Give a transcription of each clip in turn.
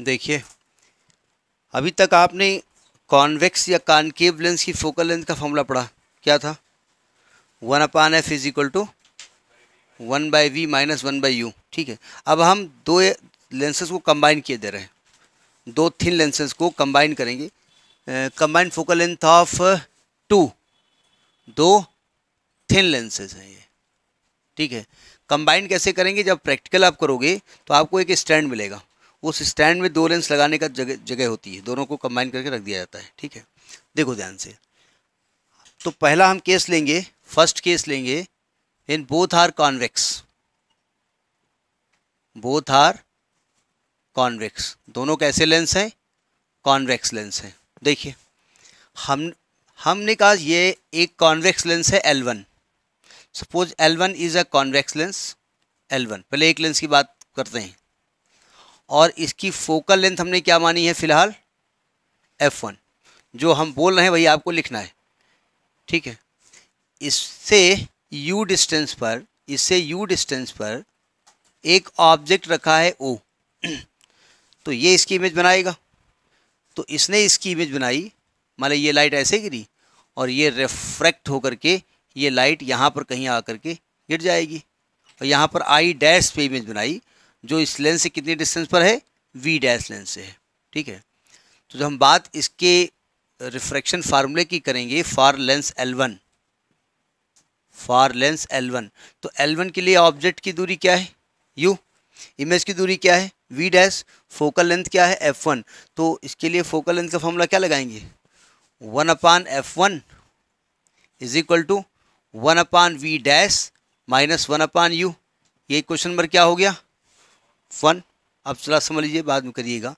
देखिए अभी तक आपने कॉन्वेक्स या कॉन्केव लेंस की फोकल लेंथ का फॉर्मूला पढ़ा क्या था one upon F is equal to one by V minus one by U ठीक है अब हम दो लेंसेज को कंबाइन किए दे रहे हैं दो थिन लेंसेज को कंबाइन करेंगे combined focal length of two दो थिन लेंसेज हैं ये ठीक है कंबाइन कैसे करेंगे जब प्रैक्टिकल आप करोगे तो आपको एक स्टैंड मिलेगा उस स्टैंड में दो लेंस लगाने का जगह जगह होती है दोनों को कंबाइन करके रख दिया जाता है ठीक है देखो ध्यान से तो पहला हम केस लेंगे फर्स्ट केस लेंगे in both are convex both are convex दोनों कैसे लेंस हैं कॉन्वेक्स लेंस हैं देखिए हम हमने कहा ये एक कॉन्वेक्स लेंस है L one suppose L one is a convex lens L one पहले एक लेंस की बात करते हैं और इसकी फोकल लेंथ हमने क्या मानी है फ़िलहाल एफ वन जो हम बोल रहे हैं वही आपको लिखना है ठीक है इससे यू डिस्टेंस पर इससे यू डिस्टेंस पर एक ऑब्जेक्ट रखा है ओ तो ये इसकी इमेज बनाएगा तो इसने इसकी इमेज बनाई माने ये लाइट ऐसे गिरी और ये रिफ्रैक्ट होकर के ये लाइट यहाँ पर कहीं आ के गिर जाएगी और यहाँ पर आई डैश पे इमेज बनाई जो इस लेंस से कितने डिस्टेंस पर है वी डैश लेंस से है ठीक है तो जब हम बात इसके रिफ्रैक्शन फार्मूले की करेंगे for lens L one for lens L one तो एल वन के लिए ऑब्जेक्ट की दूरी क्या है यू इमेज की दूरी क्या है वी डैश फोकल लेंथ क्या है एफ वन तो इसके लिए फोकल लेंथ का फॉर्मूला क्या लगाएंगे one upon F one is equal to one upon V dash minus one upon U ये क्वेश्चन नंबर क्या हो गया वन अब जरा समझ लीजिए बाद में करिएगा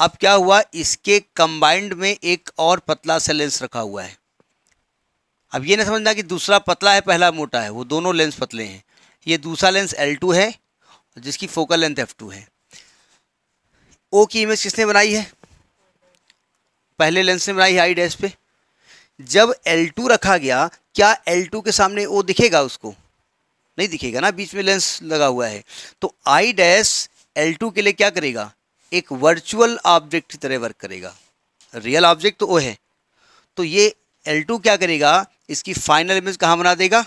अब क्या हुआ इसके कंबाइंड में एक और पतला सा लेंस रखा हुआ है अब ये नहीं समझना कि दूसरा पतला है पहला मोटा है वो दोनों लेंस पतले हैं ये दूसरा लेंस L2 है जिसकी फोकल लेंथ F2 है ओ की इमेज किसने बनाई है पहले लेंस ने बनाई है आई डैश पे जब L2 रखा गया क्या L2 के सामने O दिखेगा उसको नहीं दिखेगा ना बीच में लेंस लगा हुआ है तो आई डैश L2 के लिए क्या करेगा एक वर्चुअल ऑब्जेक्ट की तरह वर्क करेगा रियल ऑब्जेक्ट तो वो है तो ये L2 क्या करेगा इसकी फाइनल इमेज कहाँ बना देगा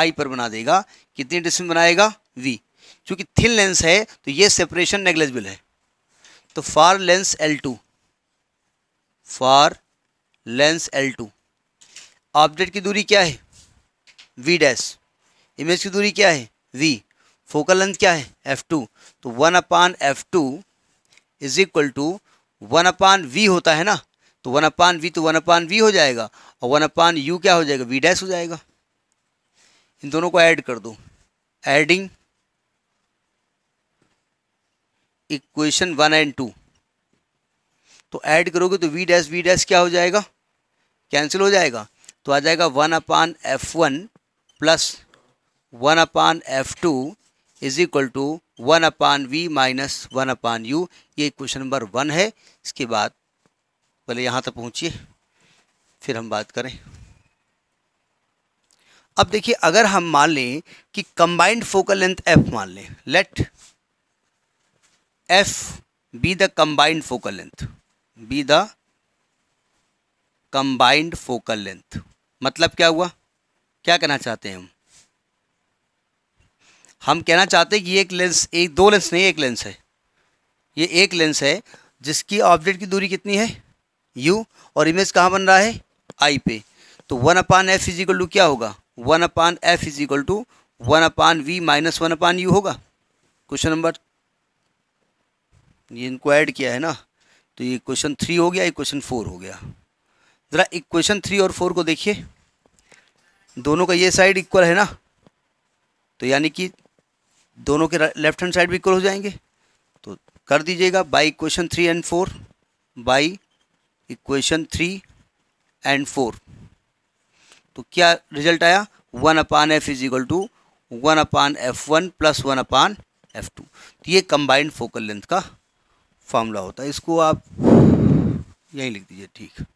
आई पर बना देगा कितनी डिस्टेंस बनाएगा वी क्योंकि थिन लेंस है तो ये सेपरेशन नेग्लेजिबल है तो for lens L two for lens L two object की दूरी क्या है वी डैश इमेज की दूरी क्या है वी फोकल लेंथ क्या है एफ टू तो one upon F two is equal to one upon V होता है ना तो वन अपान वी तो वन अपान वी हो जाएगा और वन अपान यू क्या हो जाएगा वी डैश हो जाएगा इन दोनों को ऐड कर दो adding equation one and two तो ऐड करोगे तो वी डैश वी डैश क्या हो जाएगा कैंसिल हो जाएगा तो आ जाएगा one upon F one plus one upon F two is equal to one upon V minus one upon U ये क्वेश्चन नंबर वन है इसके बाद पहले यहाँ तक पहुँचिए फिर हम बात करें अब देखिए अगर हम मान लें कि कंबाइंड फोकल लेंथ एफ मान लें let F be the combined focal length be the combined focal length मतलब क्या हुआ क्या कहना चाहते हैं हम हम कहना चाहते हैं कि एक लेंस एक दो लेंस नहीं एक लेंस है ये एक लेंस है जिसकी ऑब्जेक्ट की दूरी कितनी है यू और इमेज कहाँ बन रहा है आई पे तो one upon F is equal to क्या होगा one upon F is equal to one upon V minus one upon U होगा क्वेश्चन नंबर ये इनको ऐड किया है ना तो ये क्वेश्चन थ्री हो गया ये क्वेश्चन फोर हो गया ज़रा इक्वेशन थ्री और फोर को देखिए दोनों का ये साइड इक्वल है ना तो यानी कि दोनों के लेफ्ट हैंड साइड भी इक्वल हो जाएंगे तो कर दीजिएगा by equation three and four by equation three and four तो क्या रिजल्ट आया one upon F is equal to one upon F one plus one upon F two तो ये कंबाइंड फोकल लेंथ का फॉर्मूला होता है इसको आप यहीं लिख दीजिए ठीक है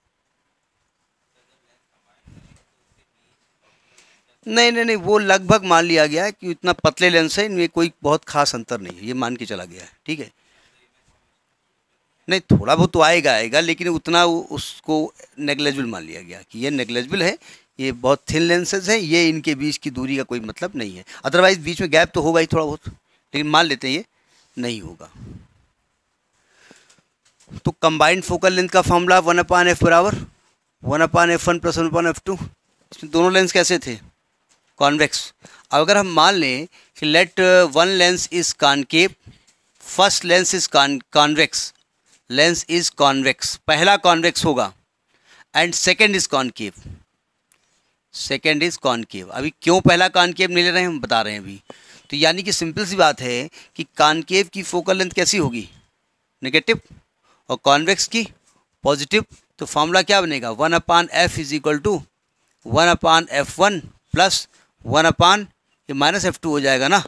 नहीं नहीं नहीं वो लगभग मान लिया गया है कि इतना पतले लेंस है इनमें कोई बहुत खास अंतर नहीं है ये मान के चला गया है ठीक है नहीं थोड़ा बहुत तो आएगा आएगा लेकिन उतना उसको नेग्लेजिबल मान लिया गया कि ये नेग्लेजिबल है ये बहुत थिन लेंसेज हैं ये इनके बीच की दूरी का कोई मतलब नहीं है अदरवाइज बीच में गैप तो होगा ही थोड़ा बहुत लेकिन मान लेते हैं ये नहीं होगा तो कंबाइंड फोकल लेंथ का फॉर्मूला वन अपान एफ बराबर one upon F one plus one upon F two इसमें दोनों लेंस कैसे थे कॉन्वेक्स अगर हम मान लें कि let one lens is concave first lens is convex lens is convex पहला कॉन्वेक्स होगा and second is concave second is concave अभी क्यों पहला कॉन्केव नहीं ले रहे हैं हम बता रहे हैं अभी तो यानी कि सिंपल सी बात है कि कॉन्केव की फोकल लेंथ कैसी होगी नेगेटिव और कॉन्वेक्स की पॉजिटिव तो फॉर्मूला क्या बनेगा one upon F is equal to one upon F one plus one upon ये माइनस एफ टू हो जाएगा ना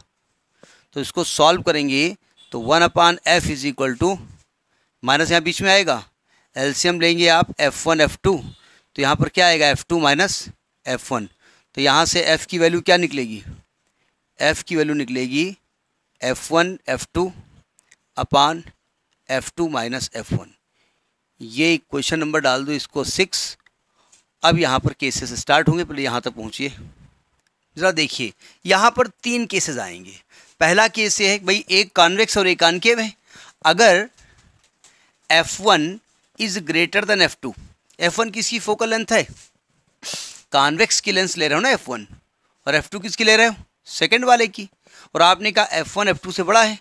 तो इसको सॉल्व करेंगे तो one upon F is equal to minus यहाँ बीच में आएगा एल्शियम लेंगे आप एफ़ वन एफ़ टू तो यहाँ पर क्या आएगा F two minus F one तो यहाँ से एफ़ की वैल्यू क्या निकलेगी एफ़ की वैल्यू निकलेगी F one F two upon F two minus F one ये क्वेश्चन नंबर डाल दो इसको सिक्स अब यहाँ पर केसेस स्टार्ट होंगे पहले यहाँ तक पहुँचिए ज़रा देखिए यहाँ पर तीन केसेस आएंगे पहला केस ये है भाई एक कॉन्वेक्स और एक कॉन्केव है अगर F one is greater than F two F one किसकी फोकल लेंथ है कॉन्वेक्स की लेंस ले रहे हो ना एफ़ वन और एफ़ टू किसकी ले रहे हो सेकेंड वाले की और आपने कहा एफ़ वन एफ़ टू से बड़ा है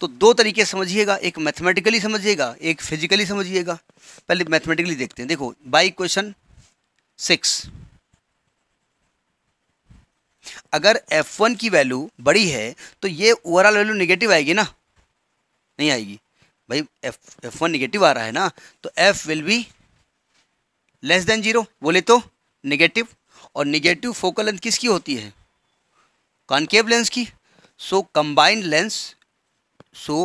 तो दो तरीके समझिएगा एक मैथमेटिकली समझिएगा एक फिजिकली समझिएगा पहले मैथमेटिकली देखते हैं देखो बाई क्वेश्चन सिक्स अगर एफ वन की वैल्यू बड़ी है तो ये ओवरऑल वैल्यू निगेटिव आएगी ना नहीं आएगी भाई एफ एफ वन निगेटिव आ रहा है ना तो F will be less than zero बोले तो निगेटिव और निगेटिव फोकल लेंथ किसकी होती है कॉन्केव लेंस की so combined lens so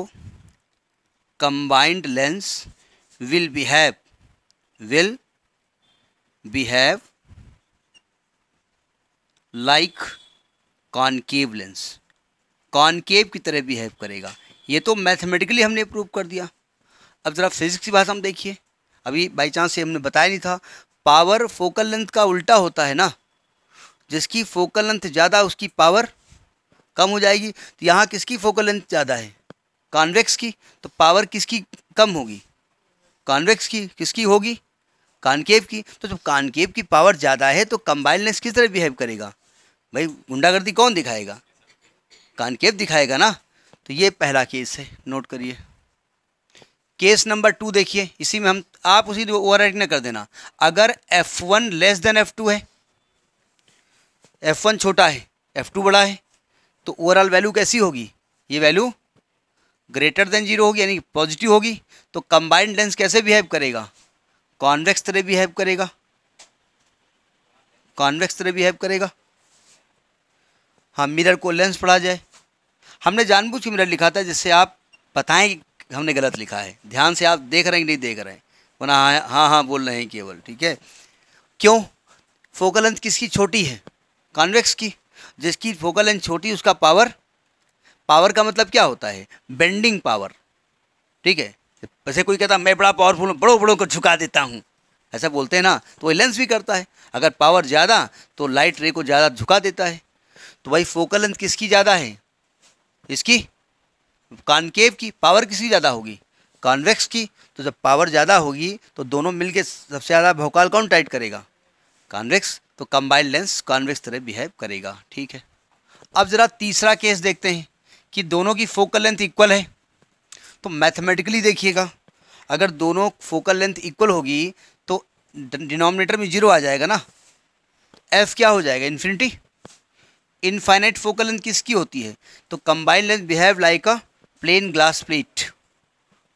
combined lens will behave will behave like concave lens concave की तरह बिहेव करेगा ये तो मैथमेटिकली हमने प्रूव कर दिया अब ज़रा फिजिक्स की भाषा हम देखिए अभी बाई चांस ये हमने बताया नहीं था पावर फोकल लेंथ का उल्टा होता है ना जिसकी फोकल लेंथ ज़्यादा उसकी पावर कम हो जाएगी तो यहाँ किसकी फोकल लेंथ ज़्यादा है कॉन्वेक्स की तो पावर किसकी कम होगी कॉन्वेक्स की किसकी होगी कॉन्केव की तो जब कॉन्केव की पावर ज़्यादा है तो कंबाइनलेंस किस तरह बिहेव करेगा भाई गुंडागर्दी कौन दिखाएगा कानकेप दिखाएगा ना तो ये पहला केस है नोट करिए केस नंबर टू देखिए इसी में हम आप उसी ओवर राइट कर देना अगर F one less than F two है एफ वन छोटा है एफ टू बड़ा है तो ओवरऑल वैल्यू कैसी होगी ये वैल्यू ग्रेटर देन जीरो होगी यानी पॉजिटिव होगी तो कंबाइंड लेंस कैसे बिहेव करेगा कॉन्वेक्स तरह बिहेव करेगा कॉन्वेक्स तरह बिहेव करेगा हाँ मिरर को लेंस पढ़ा जाए हमने जानबूझ के मिरर लिखा था जिससे आप बताएं कि हमने गलत लिखा है ध्यान से आप देख रहे हैं कि नहीं देख रहे हैं वना हाँ हाँ हाँ बोल रहे हैं केवल ठीक है क्यों फोकल लेंथ किसकी छोटी है कॉन्वेक्स की जिसकी फोकल लेंथ छोटी उसका पावर पावर का मतलब क्या होता है बेंडिंग पावर ठीक है वैसे कोई कहता मैं बड़ा पावरफुल हूँ बड़ों बड़ों को झुका देता हूँ ऐसा बोलते हैं ना तो वो लेंस भी करता है अगर पावर ज़्यादा तो लाइट रे को ज़्यादा झुका देता है तो भाई फोकल लेंथ किसकी ज़्यादा है इसकी कॉन्केव की पावर किसकी ज़्यादा होगी कॉन्वेक्स की तो जब पावर ज़्यादा होगी तो दोनों मिलके सबसे ज़्यादा भोकाल कौन टाइट करेगा कॉन्वेक्स तो कंबाइंड लेंस कॉन्वेक्स तरह बिहेव करेगा ठीक है अब ज़रा तीसरा केस देखते हैं कि दोनों की फोकल लेंथ इक्वल है तो मैथमेटिकली देखिएगा अगर दोनों फोकल लेंथ इक्वल होगी तो डिनोमिनेटर में जीरो आ जाएगा ना एफ क्या हो जाएगा इन्फिनिटी इनफाइनाइट फोकल लेंथ किसकी होती है तो combined length behave like a plane glass plate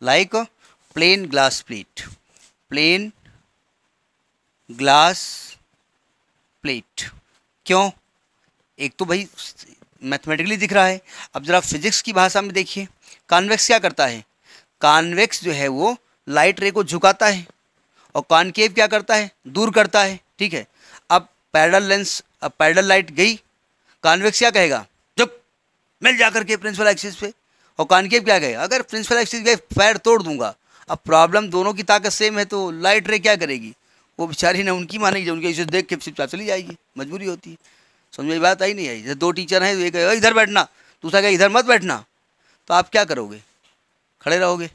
like a plane glass plate plane glass plate क्यों एक तो भाई मैथमेटिकली दिख रहा है अब ज़रा फिजिक्स की भाषा में देखिए कॉन्वेक्स क्या करता है कॉन्वेक्स जो है वो लाइट रे को झुकाता है और कॉन्केव क्या करता है दूर करता है ठीक है अब पैरल लेंस अब पैरल लाइट गई कॉन्वेक्स क्या कहेगा जब मिल जाकर के प्रिंसिपल एक्सिस पे और कॉन्केव क्या कहेगा अगर प्रिंसिपल एक्सिस पे पैर तोड़ दूंगा अब प्रॉब्लम दोनों की ताकत सेम है तो लाइट रे क्या करेगी वो बेचारी ना उनकी मानेगी उनके इसे देख के चुपचाप चली जाएगी मजबूरी होती है समझ में बात आई नहीं आई जैसे दो टीचर हैं एक इधर बैठना दूसरा कहे इधर मत बैठना तो आप क्या करोगे खड़े रहोगे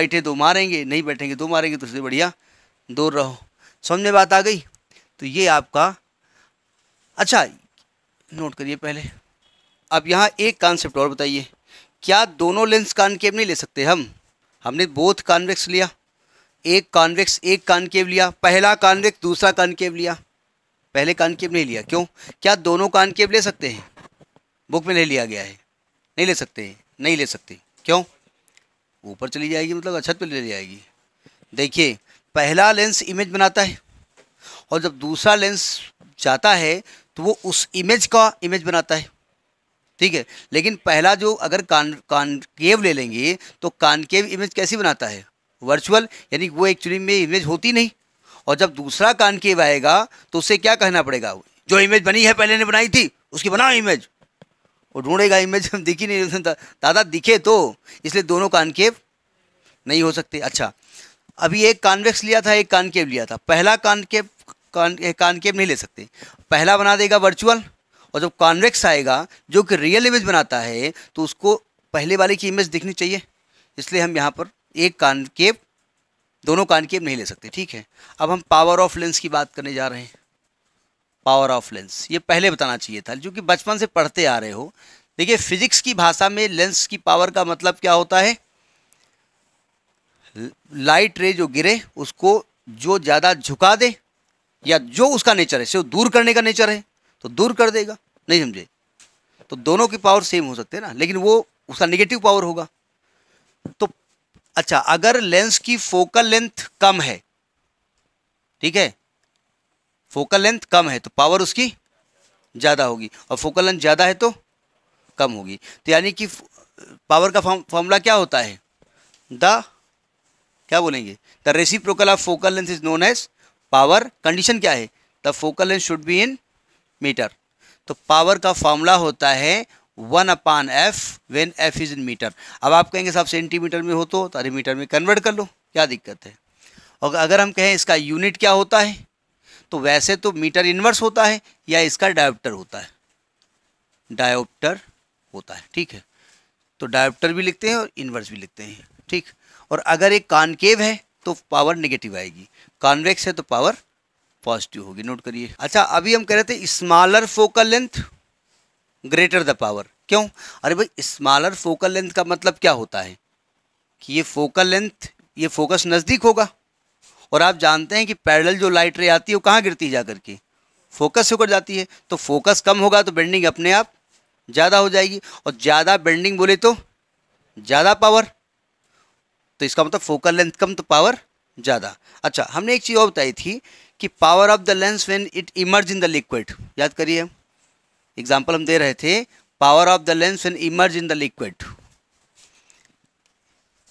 बैठे तो मारेंगे नहीं बैठेंगे तो मारेंगे तो उससे बढ़िया दूर रहो समझ में बात आ गई तो ये आपका अच्छा नोट करिए पहले अब यहाँ एक कॉन्सेप्ट और बताइए क्या दोनों लेंस कानकेव नहीं ले सकते हम हमने बोथ कॉन्वेक्स लिया एक कॉन्वेक्स एक कॉन्केव लिया पहला कॉन्वेक्स दूसरा कॉन्केव लिया पहले कॉन्केव नहीं लिया क्यों क्या दोनों कॉन्केव ले सकते हैं बुक में नहीं लिया गया है नहीं ले सकते हैं नहीं ले सकते क्यों ऊपर चली जाएगी मतलब अछत अच्छा तो पर ले जाएगी देखिए पहला लेंस इमेज बनाता है और जब दूसरा लेंस जाता है तो वो उस इमेज का इमेज बनाता है ठीक है लेकिन पहला जो अगर कान कानकेव ले लेंगे तो कानकेव इमेज कैसी बनाता है वर्चुअल यानी वो एक्चुअली में इमेज होती नहीं और जब दूसरा कानकेव आएगा तो उसे क्या कहना पड़ेगा जो इमेज बनी है पहले ने बनाई थी उसकी बनाओ इमेज वो ढूंढेगा इमेज हम दिखी नहीं दादा दिखे तो इसलिए दोनों कानकेव नहीं हो सकते अच्छा अभी एक कानवेक्स लिया था एक कानकेव लिया था पहला कानकेव कॉन्केव नहीं ले सकते पहला बना देगा वर्चुअल और जब कॉन्वेक्स आएगा जो कि रियल इमेज बनाता है तो उसको पहले वाले की इमेज दिखनी चाहिए इसलिए हम यहाँ पर एक कॉन्केव दोनों कॉन्केव नहीं ले सकते ठीक है अब हम पावर ऑफ लेंस की बात करने जा रहे हैं पावर ऑफ लेंस ये पहले बताना चाहिए था जो कि बचपन से पढ़ते आ रहे हो देखिए फिजिक्स की भाषा में लेंस की पावर का मतलब क्या होता है लाइट रे जो गिरे उसको जो ज़्यादा झुका दे या जो उसका नेचर है सिर्फ दूर करने का नेचर है तो दूर कर देगा नहीं समझे तो दोनों की पावर सेम हो सकते हैं ना लेकिन वो उसका नेगेटिव पावर होगा तो अच्छा अगर लेंस की फोकल लेंथ कम है ठीक है फोकल लेंथ कम है तो पावर उसकी ज़्यादा होगी और फोकल लेंथ ज़्यादा है तो कम होगी तो यानी कि पावर का फॉर्मूला क्या होता है द क्या बोलेंगे the reciprocal of focal length is known as power condition क्या है the focal length should be in metre तो पावर का फॉर्मूला होता है one upon F when F is in metre अब आप कहेंगे साहब सेंटीमीटर में हो तो, तो अरे मीटर में कन्वर्ट कर लो क्या दिक्कत है और अगर हम कहें इसका यूनिट क्या होता है तो वैसे तो मीटर इन्वर्स होता है या इसका डायोप्टर होता है डायोप्टर होता है ठीक है तो डायोप्टर भी लिखते हैं और इन्वर्स भी लिखते हैं ठीक और अगर एक कानकेव है तो पावर निगेटिव आएगी कॉन्वेक्स है तो पावर पॉजिटिव होगी नोट करिए अच्छा अभी हम कह रहे थे smaller focal length greater the power क्यों अरे भाई स्मॉलर फोकल लेंथ का मतलब क्या होता है कि ये फोकल लेंथ ये फोकस नज़दीक होगा और आप जानते हैं कि पैरेलल जो लाइट रे आती है वो कहाँ गिरती जा करके फोकस होकर जाती है तो फोकस कम होगा तो बेंडिंग अपने आप ज़्यादा हो जाएगी और ज़्यादा बेंडिंग बोले तो ज़्यादा पावर तो इसका मतलब फोकल लेंथ कम तो पावर ज़्यादा अच्छा हमने एक चीज़ और बताई थी कि power of the lens when it emerge in the liquid याद करिए एग्जाम्पल हम दे रहे थे power of the lens when emerge in the liquid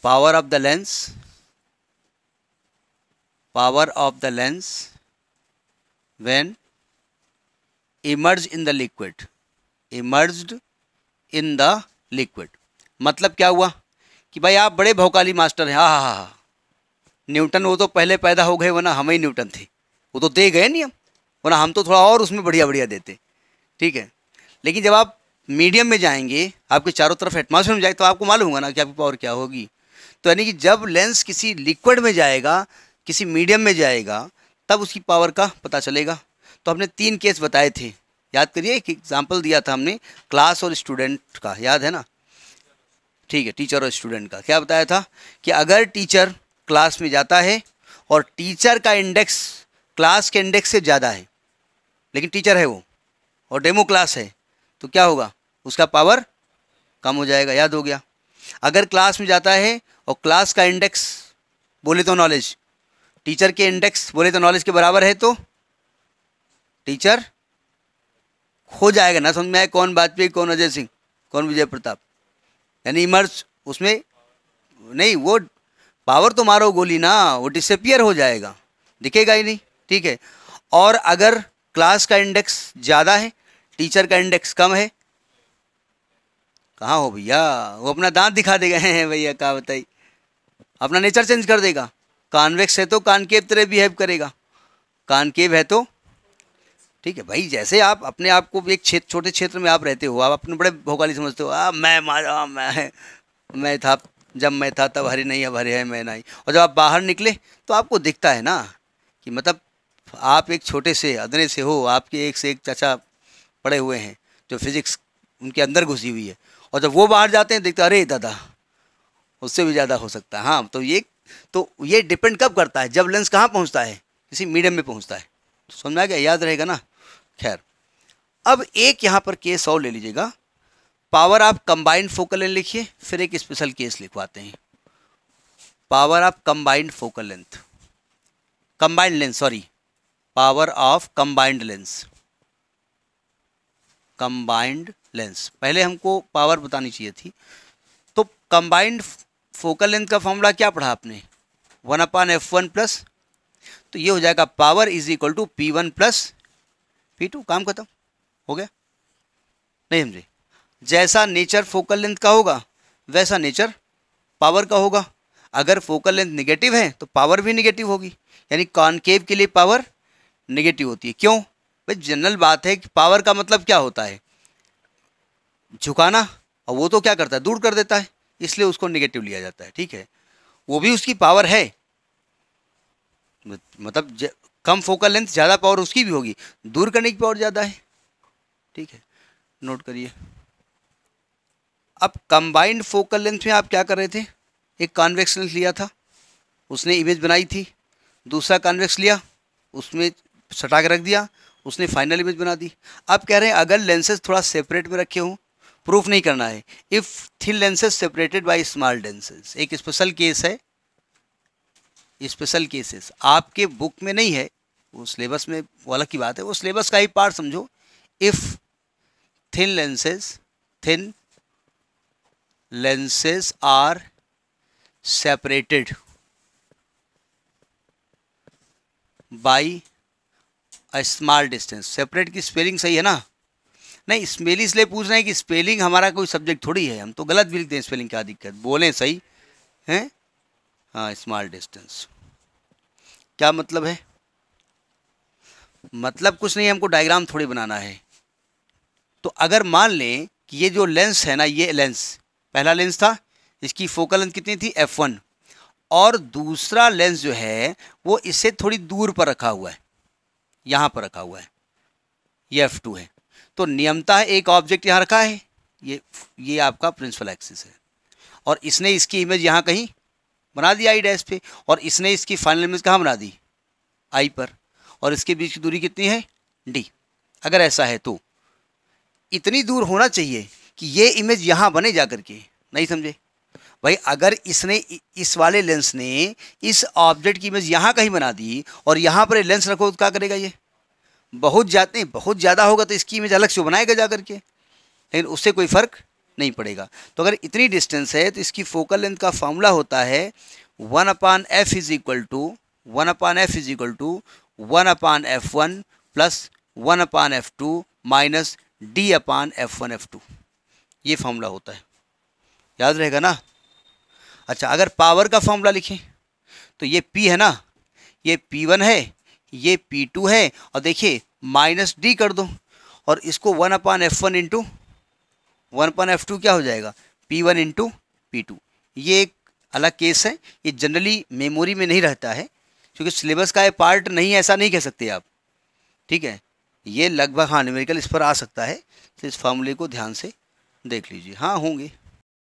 power of the lens power of the lens when emerge in the liquid emerged in the liquid मतलब क्या हुआ कि भाई आप बड़े भौकाली मास्टर हैं हाँ हाँ हाँ न्यूटन वो तो पहले पैदा हो गए वरना हम ही न्यूटन थे वो तो दे गए नियम वरना हम तो थोड़ा और उसमें बढ़िया बढ़िया देते ठीक है लेकिन जब आप मीडियम में जाएंगे आपके चारों तरफ एटमॉस्फेयर में जाएंगे तो आपको मालूम होगा ना कि आपकी पावर क्या होगी तो यानी कि जब लेंस किसी लिक्विड में जाएगा किसी मीडियम में जाएगा तब उसकी पावर का पता चलेगा तो हमने तीन केस बताए थे याद करिए एक एग्जाम्पल दिया था हमने क्लास और स्टूडेंट का याद है ना ठीक है टीचर और स्टूडेंट का क्या बताया था कि अगर टीचर क्लास में जाता है और टीचर का इंडेक्स क्लास के इंडेक्स से ज़्यादा है लेकिन टीचर है वो और डेमो क्लास है तो क्या होगा उसका पावर कम हो जाएगा याद हो गया अगर क्लास में जाता है और क्लास का इंडेक्स बोले तो नॉलेज टीचर के इंडेक्स बोले तो नॉलेज के बराबर है तो टीचर हो जाएगा ना समझ में आए कौन बाजपेयी कौन अजय सिंह कौन विजय प्रताप यानी इमर्ज उसमें नहीं वो पावर तो मारो गोली ना वो डिसपियर हो जाएगा दिखेगा ही नहीं ठीक है और अगर क्लास का इंडेक्स ज़्यादा है टीचर का इंडेक्स कम है कहाँ हो भैया वो अपना दांत दिखा देगा हैं भैया कहा बताइए अपना नेचर चेंज कर देगा कानवेक्स है तो केव तरह बिहेव करेगा केव है तो ठीक है भाई जैसे आप अपने आप को एक क्षेत्र छोटे क्षेत्र में आप रहते हो आप अपने बड़े भोगाली समझते हो आ मैं मारा मैं मैं था जब मैं था तब हरे नहीं अब हरे है मैं नहीं और जब आप बाहर निकले तो आपको दिखता है ना कि मतलब आप एक छोटे से अदने से हो आपके एक से एक चाचा पड़े हुए हैं जो फिजिक्स उनके अंदर घुसी हुई है और जब वो बाहर जाते हैं देखते अरे दादा उससे भी ज़्यादा हो सकता है हाँ तो ये तो ये डिपेंड कब करता है जब लेंस कहाँ पहुँचता है किसी मीडियम में पहुँचता है तो समझ में आ गया याद रहेगा ना खैर अब एक यहाँ पर केस और ले लीजिएगा पावर आप कंबाइंड फोकल लेंथ लिखिए फिर एक स्पेशल केस लिखवाते हैं power of combined focal length combined lens sorry power of combined lens combined lens पहले हमको पावर बतानी चाहिए थी तो कंबाइंड फोकल लेंथ का फॉर्मूला क्या पढ़ा आपने one upon F one plus तो ये हो जाएगा power is equal to P one plus P two काम खत्म हो गया नहीं समझे जैसा नेचर फोकल लेंथ का होगा वैसा नेचर पावर का होगा अगर फोकल लेंथ निगेटिव है तो पावर भी निगेटिव होगी यानी कॉन्केव के लिए पावर निगेटिव होती है क्यों भाई जनरल बात है कि पावर का मतलब क्या होता है झुकाना और वो तो क्या करता है दूर कर देता है इसलिए उसको निगेटिव लिया जाता है ठीक है वो भी उसकी पावर है मतलब कम फोकल लेंथ ज़्यादा पावर उसकी भी होगी दूर करने की पावर ज़्यादा है ठीक है नोट करिए अब कंबाइंड फोकल लेंथ में आप क्या कर रहे थे एक कॉन्वेक्स लेंस लिया था उसने इमेज बनाई थी दूसरा कॉन्वेक्स लिया उसमें सटा के रख दिया उसने फाइनल इमेज बना दी आप कह रहे हैं अगर लेंसेज थोड़ा सेपरेट में रखे हों प्रूफ नहीं करना है if thin lenses separated by small lenses एक स्पेशल केस है स्पेशल केसेस आपके बुक में नहीं है वो सिलेबस में वो अलग की बात है वो सिलेबस का ही पार्ट समझो if thin lenses thin lenses are separated by a small distance separate की स्पेलिंग सही है ना नहीं स्पेलिंग इसलिए पूछ रहे हैं कि स्पेलिंग हमारा कोई सब्जेक्ट थोड़ी है हम तो गलत भी लिखते हैं स्पेलिंग क्या दिक्कत बोलें सही हैं हाँ स्मॉल डिस्टेंस क्या मतलब है मतलब कुछ नहीं हमको डायग्राम थोड़ी बनाना है तो अगर मान लें कि ये जो लेंस है ना ये लेंस पहला लेंस था इसकी फोकल लेंथ कितनी थी एफ वन और दूसरा लेंस जो है वो इससे थोड़ी दूर पर रखा हुआ है यहाँ पर रखा हुआ है ये एफ टू है तो नियमता है एक ऑब्जेक्ट यहाँ रखा है ये ये आपका प्रिंसिपल एक्सिस है और इसने इसकी इमेज यहाँ कहीं बना दी आई डैश पे और इसने इसकी फाइनल इमेज कहाँ बना दी आई पर और इसके बीच की दूरी कितनी है डी अगर ऐसा है तो इतनी दूर होना चाहिए कि ये इमेज यहाँ बने जा करके नहीं समझे भाई अगर इसने इस वाले लेंस ने इस ऑब्जेक्ट की इमेज यहाँ कहीं बना दी और यहाँ पर लेंस रखो तो क्या करेगा ये बहुत ज़्यादा नहीं बहुत ज़्यादा होगा तो इसकी इमेज अलग से बनाएगा जा करके लेकिन उससे कोई फ़र्क नहीं पड़ेगा तो अगर इतनी डिस्टेंस है तो इसकी फोकल लेंथ का फॉर्मूला होता है one upon F is equal to one upon F is equal to one upon F one plus one upon F two minus D upon F one F two ये formula होता है याद रहेगा ना अच्छा अगर पावर का फॉर्मूला लिखें तो ये पी है ना ये पी वन है ये पी टू है और देखिए माइनस डी कर दो और इसको one upon F one into one upon F two क्या हो जाएगा P one into P two ये एक अलग केस है ये जनरली मेमोरी में नहीं रहता है क्योंकि सिलेबस का ये पार्ट नहीं ऐसा नहीं कह सकते आप ठीक है ये लगभग हाँ न्यूमेरिकल इस पर आ सकता है तो इस फॉर्मूले को ध्यान से देख लीजिए हाँ होंगे